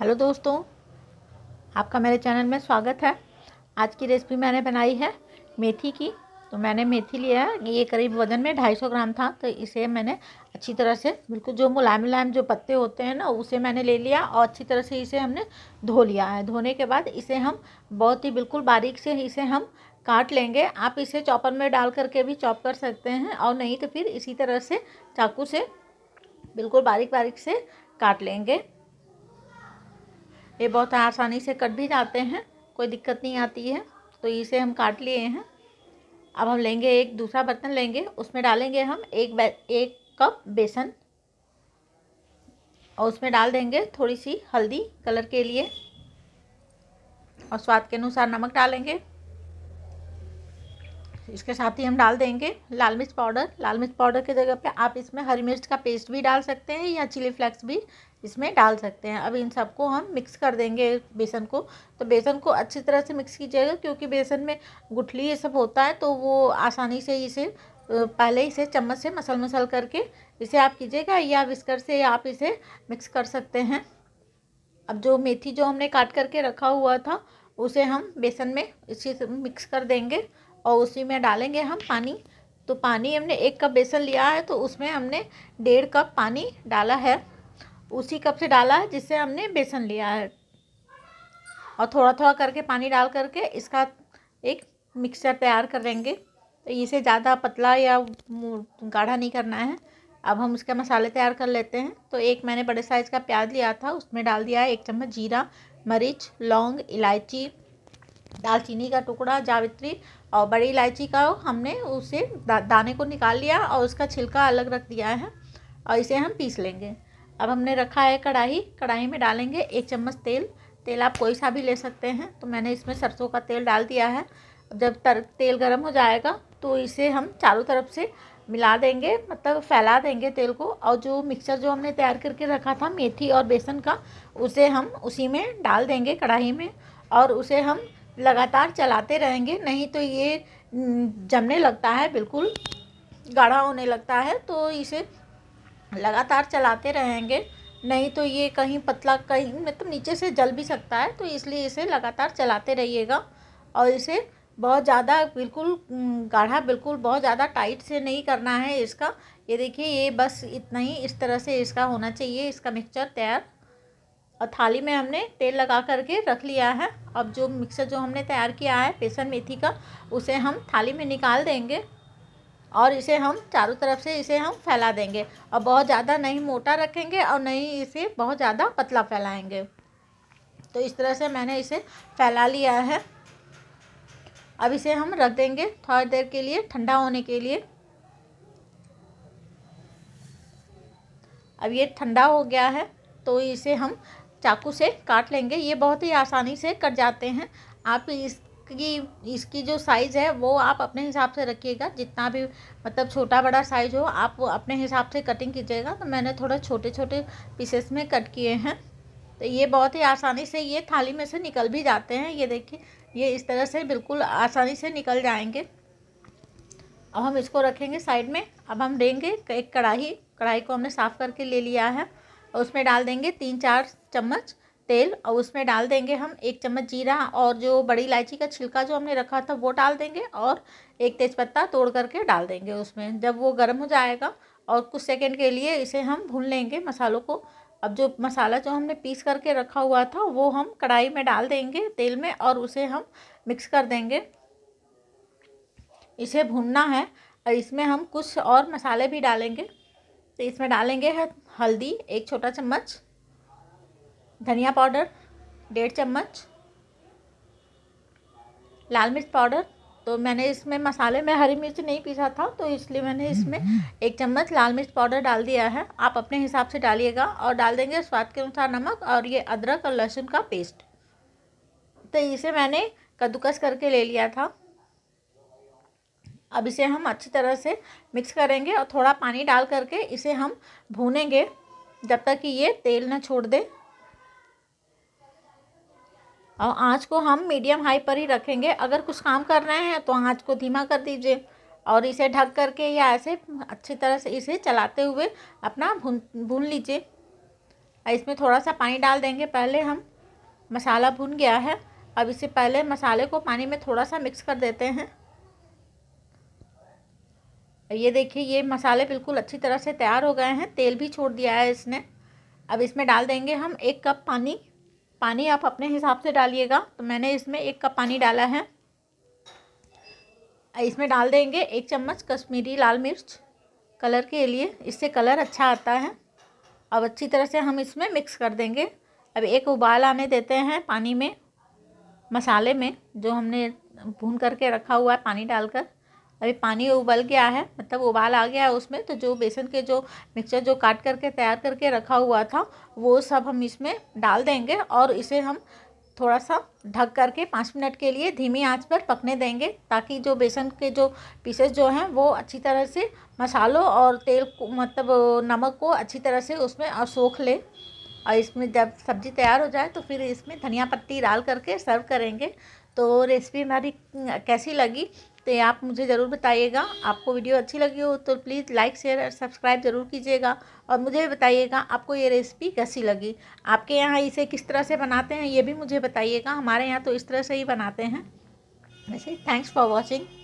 hello दोस्तों आपका मेरे चैनल में स्वागत है आज की रेसिपी मैंने बनाई है मेथी की तो मैंने मेथी लिया है ये करीब वजन में ढाई सौ ग्राम था तो इसे मैंने अच्छी तरह से बिल्कुल जो मुलायम मुलायम जो पत्ते होते हैं ना उसे मैंने ले लिया और अच्छी तरह से इसे हमने धो लिया है धोने के बाद इसे हम बहुत ही बिल्कुल बारीक से इसे हम काट लेंगे आप इसे चॉपर में डाल करके भी चॉप कर सकते हैं और नहीं तो फिर इसी तरह से चाकू से बिल्कुल बारीक बारीक से काट लेंगे ये बहुत आसानी से कट भी जाते हैं कोई दिक्कत नहीं आती है तो इसे हम काट लिए हैं अब हम लेंगे एक दूसरा बर्तन लेंगे उसमें डालेंगे हम एक एक कप बेसन और उसमें डाल देंगे थोड़ी सी हल्दी कलर के लिए और स्वाद के अनुसार नमक डालेंगे इसके साथ ही हम डाल देंगे लाल मिर्च पाउडर लाल मिर्च पाउडर की जगह पे आप इसमें हरी मिर्च का पेस्ट भी डाल सकते हैं या चिली फ्लेक्स भी इसमें डाल सकते हैं अब इन सबको हम मिक्स कर देंगे बेसन को तो बेसन को अच्छी तरह से मिक्स कीजिएगा क्योंकि बेसन में गुठली ये सब होता है तो वो आसानी से इसे पहले इसे चम्मच से मसल मसल करके इसे आप कीजिएगा या विस्कर से आप इसे मिक्स कर सकते हैं अब जो मेथी जो हमने काट करके रखा हुआ था उसे हम बेसन में इसी से मिक्स कर देंगे और उसी में डालेंगे हम पानी तो पानी हमने एक कप बेसन लिया है तो उसमें हमने डेढ़ कप पानी डाला है उसी कप से डाला है जिससे हमने बेसन लिया है और थोड़ा थोड़ा करके पानी डाल करके इसका एक मिक्सर तैयार कर लेंगे तो इसे ज़्यादा पतला या गाढ़ा नहीं करना है अब हम उसका मसाले तैयार कर लेते हैं तो एक मैंने बड़े साइज़ का प्याज लिया था उसमें डाल दिया है एक चम्मच जीरा मरीच लौंग इलायची दालचीनी का टुकड़ा जावित्री और बड़ी इलायची का हमने उसे दा, दाने को निकाल लिया और उसका छिलका अलग रख दिया है और इसे हम पीस लेंगे अब हमने रखा है कढ़ाई कढ़ाई में डालेंगे एक चम्मच तेल तेल आप कोई सा भी ले सकते हैं तो मैंने इसमें सरसों का तेल डाल दिया है जब तर तेल गर्म हो जाएगा तो इसे हम चारों तरफ से मिला देंगे मतलब फैला देंगे तेल को और जो मिक्सचर जो हमने तैयार करके रखा था मेथी और बेसन का उसे हम उसी में डाल देंगे कढ़ाई में और उसे हम लगातार चलाते रहेंगे नहीं तो ये जमने लगता है बिल्कुल गाढ़ा होने लगता है तो इसे लगातार चलाते रहेंगे नहीं तो ये कहीं पतला कहीं मतलब नीचे से जल भी सकता है तो इसलिए इसे लगातार चलाते रहिएगा और इसे बहुत ज़्यादा बिल्कुल गाढ़ा बिल्कुल बहुत ज़्यादा टाइट से नहीं करना है इसका ये देखिए ये बस इतना ही इस तरह से इसका होना चाहिए इसका मिक्सचर तैयार और थाली में हमने तेल लगा करके रख लिया है अब जो मिक्सर जो हमने तैयार किया है बेसन मेथी का उसे हम थाली में निकाल देंगे और इसे हम चारों तरफ से इसे हम फैला देंगे और बहुत ज़्यादा नहीं मोटा रखेंगे और नहीं इसे बहुत ज़्यादा पतला फैलाएंगे तो इस तरह से मैंने इसे फैला लिया है अब इसे हम रख देंगे थोड़ी देर के लिए ठंडा होने के लिए अब ये ठंडा हो गया है तो इसे हम चाकू से काट लेंगे ये बहुत ही आसानी से कट जाते हैं आप इस इसकी जो साइज़ है वो आप अपने हिसाब से रखिएगा जितना भी मतलब छोटा बड़ा साइज़ हो आप वो अपने हिसाब से कटिंग कीजिएगा तो मैंने थोड़ा छोटे छोटे पीसेस में कट किए हैं तो ये बहुत ही आसानी से ये थाली में से निकल भी जाते हैं ये देखिए ये इस तरह से बिल्कुल आसानी से निकल जाएंगे अब हम इसको रखेंगे साइड में अब हम देंगे एक कढ़ाई कढ़ाई को हमने साफ़ करके ले लिया है और उसमें डाल देंगे तीन चार चम्मच तेल और उसमें डाल देंगे हम एक चम्मच जीरा और जो बड़ी इलायची का छिलका जो हमने रखा था वो डाल देंगे और एक तेज़पत्ता तोड़ करके डाल देंगे उसमें जब वो गर्म हो जाएगा और कुछ सेकंड के लिए इसे हम भून लेंगे मसालों को अब जो मसाला जो हमने पीस करके रखा हुआ था वो हम कढ़ाई में डाल देंगे तेल में और उसे हम मिक्स कर देंगे इसे भूनना है और इसमें हम कुछ और मसाले भी डालेंगे तो इसमें डालेंगे हल्दी एक छोटा चम्मच धनिया पाउडर डेढ़ चम्मच लाल मिर्च पाउडर तो मैंने इसमें मसाले में हरी मिर्च नहीं पीसा था तो इसलिए मैंने इसमें एक चम्मच लाल मिर्च पाउडर डाल दिया है आप अपने हिसाब से डालिएगा और डाल देंगे स्वाद के अनुसार नमक और ये अदरक और लहसुन का पेस्ट तो इसे मैंने कद्दूकस करके ले लिया था अब इसे हम अच्छी तरह से मिक्स करेंगे और थोड़ा पानी डाल करके इसे हम भूनेंगे जब तक कि ये तेल ना छोड़ दे और आँच को हम मीडियम हाई पर ही रखेंगे अगर कुछ काम कर रहे हैं तो आँच को धीमा कर दीजिए और इसे ढक करके या ऐसे अच्छी तरह से इसे चलाते हुए अपना भून भून लीजिए इसमें थोड़ा सा पानी डाल देंगे पहले हम मसाला भून गया है अब इससे पहले मसाले को पानी में थोड़ा सा मिक्स कर देते हैं ये देखिए ये मसाले बिल्कुल अच्छी तरह से तैयार हो गए हैं तेल भी छोड़ दिया है इसने अब इसमें डाल देंगे हम एक कप पानी पानी आप अपने हिसाब से डालिएगा तो मैंने इसमें एक कप पानी डाला है इसमें डाल देंगे एक चम्मच कश्मीरी लाल मिर्च कलर के लिए इससे कलर अच्छा आता है अब अच्छी तरह से हम इसमें मिक्स कर देंगे अब एक उबाल आने देते हैं पानी में मसाले में जो हमने भून करके रखा हुआ है पानी डालकर अभी पानी उबल गया है मतलब उबाल आ गया है उसमें तो जो बेसन के जो मिक्सचर जो काट करके तैयार करके रखा हुआ था वो सब हम इसमें डाल देंगे और इसे हम थोड़ा सा ढक करके पाँच मिनट के लिए धीमी आंच पर पकने देंगे ताकि जो बेसन के जो पीसेस जो हैं वो अच्छी तरह से मसालों और तेल को मतलब नमक को अच्छी तरह से उसमें और सोख ले और इसमें जब सब्ज़ी तैयार हो जाए तो फिर इसमें धनिया पत्ती डाल करके सर्व करेंगे तो रेसिपी हमारी कैसी लगी तो आप मुझे ज़रूर बताइएगा आपको वीडियो अच्छी लगी हो तो प्लीज़ लाइक शेयर और सब्सक्राइब ज़रूर कीजिएगा और मुझे भी बताइएगा आपको ये रेसिपी कैसी लगी आपके यहाँ इसे किस तरह से बनाते हैं ये भी मुझे बताइएगा हमारे यहाँ तो इस तरह से ही बनाते हैं वैसे थैंक्स फॉर वॉचिंग